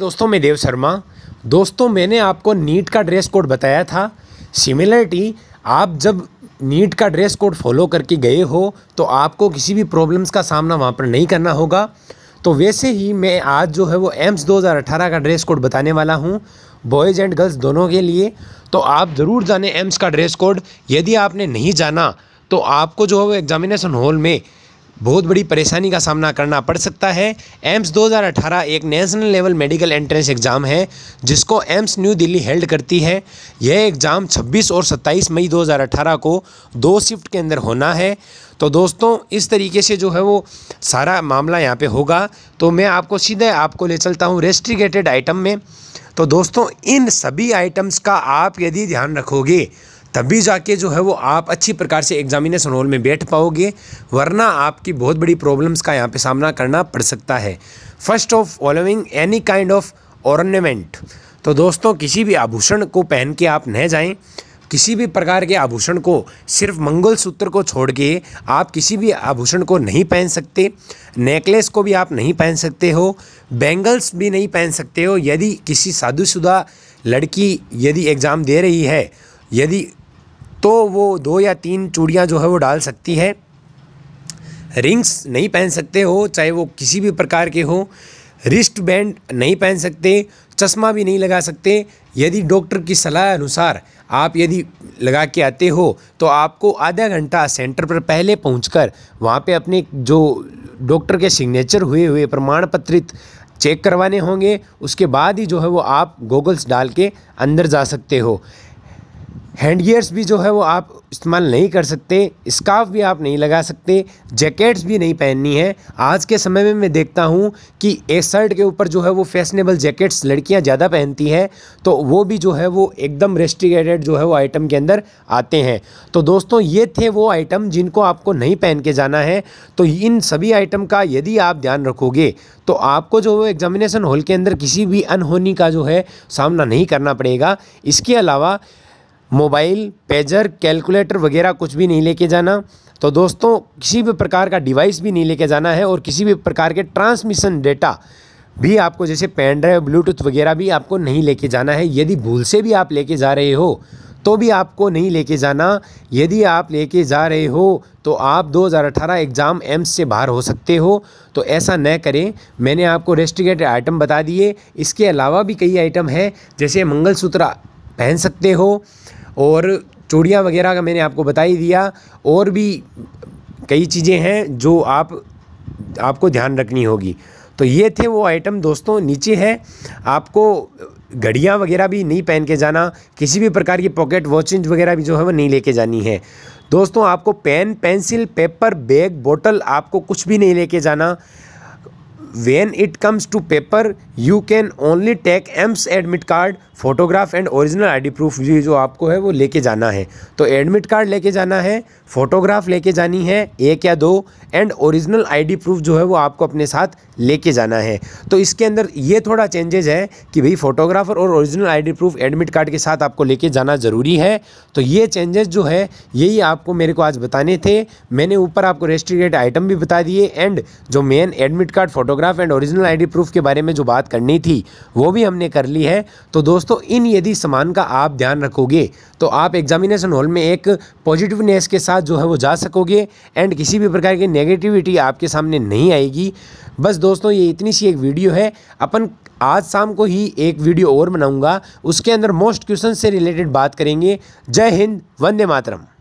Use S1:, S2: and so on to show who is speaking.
S1: दोस्तों मैं देव शर्मा दोस्तों मैंने आपको नीट का ड्रेस कोड बताया था सिमिलरिटी आप जब नीट का ड्रेस कोड फॉलो करके गए हो तो आपको किसी भी प्रॉब्लम्स का सामना वहाँ पर नहीं करना होगा तो वैसे ही मैं आज जो है वो एम्स 2018 का ड्रेस कोड बताने वाला हूँ बॉयज़ एंड गर्ल्स दोनों के लिए तो आप ज़रूर जाने एम्स का ड्रेस कोड यदि आपने नहीं जाना तो आपको जो है वो एग्ज़ामिनेशन हॉल में बहुत बड़ी परेशानी का सामना करना पड़ सकता है एम्स 2018 एक national level medical entrance exam है जिसको एम्स न्यू दिल्ली हेल्ड करती है यह एग्ज़ाम 26 और 27 मई 2018 को दो शिफ्ट के अंदर होना है तो दोस्तों इस तरीके से जो है वो सारा मामला यहाँ पे होगा तो मैं आपको सीधे आपको ले चलता हूँ रेस्ट्रिकेटेड आइटम में तो दोस्तों इन सभी आइटम्स का आप यदि ध्यान रखोगे तभी जाके जो है वो आप अच्छी प्रकार से एग्जामिनेशन हॉल में बैठ पाओगे वरना आपकी बहुत बड़ी प्रॉब्लम्स का यहाँ पे सामना करना पड़ सकता है first of following any kind of ornament तो दोस्तों किसी भी आभूषण को पहन के आप न जाएँ किसी भी प्रकार के आभूषण को सिर्फ मंगलसूत्र को छोड़ के आप किसी भी आभूषण को नहीं पहन सकते नेकलेस को भी आप नहीं पहन सकते हो बैंगल्स भी नहीं पहन सकते हो यदि किसी साधुशुदा लड़की यदि एग्ज़ाम दे रही है यदि तो वो दो या तीन चूड़ियाँ जो है वो डाल सकती है रिंग्स नहीं पहन सकते हो चाहे वो किसी भी प्रकार के हो रिस्ट बैंड नहीं पहन सकते चश्मा भी नहीं लगा सकते यदि डॉक्टर की सलाह अनुसार आप यदि लगा के आते हो तो आपको आधा घंटा सेंटर पर पहले पहुंचकर वहाँ पर अपने जो डॉक्टर के सिग्नेचर हुए हुए प्रमाण पत्रित चेक करवाने होंगे उसके बाद ही जो है वो आप गूगल्स डाल के अंदर जा सकते हो हैंड गियर्स भी जो है वो आप इस्तेमाल नहीं कर सकते स्काफ भी आप नहीं लगा सकते जैकेट्स भी नहीं पहननी है आज के समय में मैं देखता हूँ कि एक शर्ट के ऊपर जो है वो फैशनेबल जैकेट्स लड़कियाँ ज़्यादा पहनती हैं तो वो भी जो है वो एकदम रेस्ट्रिकेटेड जो है वो आइटम के अंदर आते हैं तो दोस्तों ये थे वो आइटम जिनको आपको नहीं पहन के जाना है तो इन सभी आइटम का यदि आप ध्यान रखोगे तो आपको जो है एग्जामिनेशन हॉल के अंदर किसी भी अनहोनी का जो है सामना नहीं करना पड़ेगा इसके अलावा मोबाइल पेजर कैलकुलेटर वगैरह कुछ भी नहीं लेके जाना तो दोस्तों किसी भी प्रकार का डिवाइस भी नहीं लेके जाना है और किसी भी प्रकार के ट्रांसमिशन डेटा भी आपको जैसे पेन ड्राइव ब्लूटूथ वगैरह भी आपको नहीं लेके जाना है यदि भूल से भी आप लेके जा रहे हो तो भी आपको नहीं लेके जाना यदि आप लेके जा रहे हो तो आप 2018 एग्ज़ाम एम्स से बाहर हो सकते हो तो ऐसा न करें मैंने आपको रेस्टिगेट आइटम बता दिए इसके अलावा भी कई आइटम हैं जैसे मंगलसूत्र पहन सकते हो और चूड़ियाँ वगैरह का मैंने आपको बता ही दिया और भी कई चीज़ें हैं जो आप आपको ध्यान रखनी होगी तो ये थे वो आइटम दोस्तों नीचे है आपको घड़ियाँ वगैरह भी नहीं पहन के जाना किसी भी प्रकार की पॉकेट वॉचिंग वगैरह भी जो है वो नहीं लेके जानी है दोस्तों आपको पेन पेंसिल पेपर बैग बोतल आपको कुछ भी नहीं लेके जाना when it comes to paper you can only take AIIMS admit card photograph and id proof proof जी जो आपको है वो लेके जाना है तो एडमिट कार्ड लेके जाना है फोटोग्राफ लेके जानी है एक या दो एंड ओरिजिनल डी प्रूफ जो है वो आपको अपने साथ लेके जाना है तो इसके अंदर ये थोड़ा चेंजेज है कि भाई फोटोग्राफर और original I D proof admit card के साथ आपको लेके जाना ज़रूरी है तो ये चेंजेस जो है यही आपको मेरे को आज बताने थे मैंने ऊपर आपको रेस्ट्रिक्टेड आइटम भी बता दिए एंड जो main admit card photograph photograph and original ID proof के बारे में जो बात करनी थी वो भी हमने कर ली है तो दोस्तों इन यदि सामान का आप ध्यान रखोगे तो आप एग्जामिनेशन हॉल में एक पॉजिटिवनेस के साथ जो है वो जा सकोगे एंड किसी भी प्रकार की नेगेटिविटी आपके सामने नहीं आएगी बस दोस्तों ये इतनी सी एक वीडियो है अपन आज शाम को ही एक वीडियो और बनाऊंगा उसके अंदर मोस्ट क्वेश्चन से रिलेटेड बात करेंगे जय हिंद वंदे मातरम